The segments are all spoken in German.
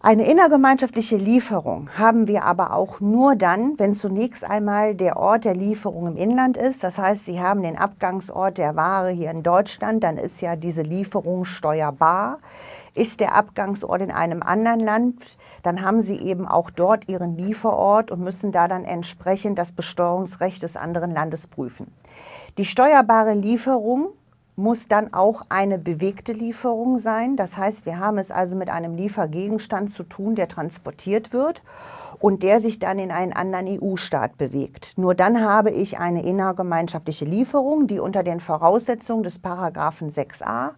Eine innergemeinschaftliche Lieferung haben wir aber auch nur dann, wenn zunächst einmal der Ort der Lieferung im Inland ist. Das heißt, Sie haben den Abgangsort der Ware hier in Deutschland, dann ist ja diese Lieferung steuerbar. Ist der Abgangsort in einem anderen Land, dann haben Sie eben auch dort Ihren Lieferort und müssen da dann entsprechend das Besteuerungsrecht des anderen Landes prüfen. Die steuerbare Lieferung muss dann auch eine bewegte Lieferung sein. Das heißt, wir haben es also mit einem Liefergegenstand zu tun, der transportiert wird und der sich dann in einen anderen EU-Staat bewegt. Nur dann habe ich eine innergemeinschaftliche Lieferung, die unter den Voraussetzungen des Paragraphen 6a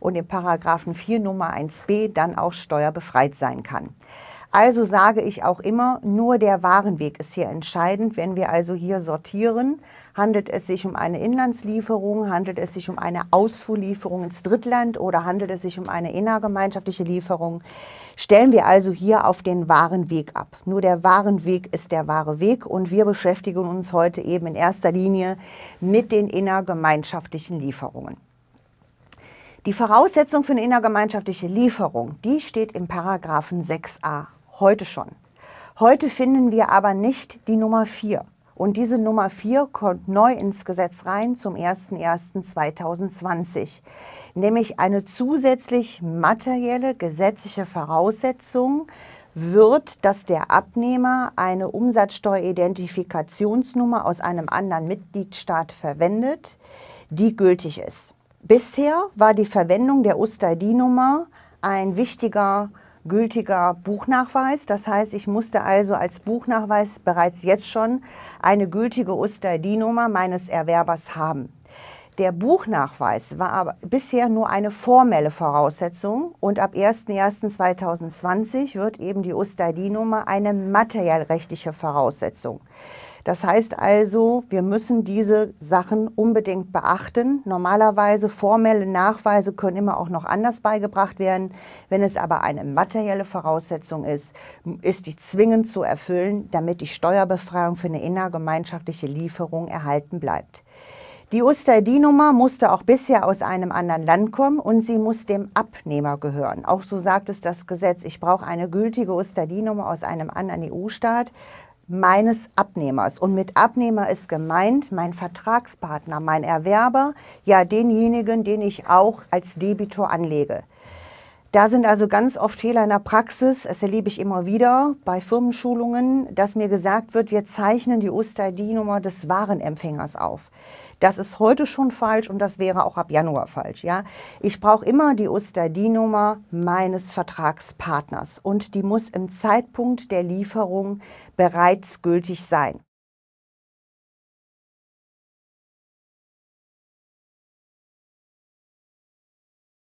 und dem Paragraphen 4 Nummer 1b dann auch steuerbefreit sein kann. Also sage ich auch immer, nur der Warenweg ist hier entscheidend. Wenn wir also hier sortieren, handelt es sich um eine Inlandslieferung, handelt es sich um eine Ausfuhrlieferung ins Drittland oder handelt es sich um eine innergemeinschaftliche Lieferung, stellen wir also hier auf den Warenweg ab. Nur der Warenweg ist der wahre Weg und wir beschäftigen uns heute eben in erster Linie mit den innergemeinschaftlichen Lieferungen. Die Voraussetzung für eine innergemeinschaftliche Lieferung, die steht im Paragraphen 6a heute schon. Heute finden wir aber nicht die Nummer 4. Und diese Nummer 4 kommt neu ins Gesetz rein zum 01.01.2020, nämlich eine zusätzlich materielle gesetzliche Voraussetzung wird, dass der Abnehmer eine Umsatzsteueridentifikationsnummer aus einem anderen Mitgliedstaat verwendet, die gültig ist. Bisher war die Verwendung der USTAID-Nummer ein wichtiger gültiger Buchnachweis. Das heißt, ich musste also als Buchnachweis bereits jetzt schon eine gültige USTID-Nummer meines Erwerbers haben. Der Buchnachweis war aber bisher nur eine formelle Voraussetzung und ab 01.01.2020 wird eben die USTAD-Nummer eine materiellrechtliche Voraussetzung. Das heißt also, wir müssen diese Sachen unbedingt beachten. Normalerweise formelle Nachweise können immer auch noch anders beigebracht werden. Wenn es aber eine materielle Voraussetzung ist, ist die zwingend zu erfüllen, damit die Steuerbefreiung für eine innergemeinschaftliche Lieferung erhalten bleibt. Die ustadi musste auch bisher aus einem anderen Land kommen und sie muss dem Abnehmer gehören. Auch so sagt es das Gesetz. Ich brauche eine gültige ustadi aus einem anderen EU-Staat meines Abnehmers. Und mit Abnehmer ist gemeint mein Vertragspartner, mein Erwerber, ja denjenigen, den ich auch als Debitor anlege. Da sind also ganz oft Fehler in der Praxis, das erlebe ich immer wieder bei Firmenschulungen, dass mir gesagt wird, wir zeichnen die osterdie des Warenempfängers auf. Das ist heute schon falsch und das wäre auch ab Januar falsch. Ja? Ich brauche immer die Ustadi-Nummer meines Vertragspartners und die muss im Zeitpunkt der Lieferung bereits gültig sein.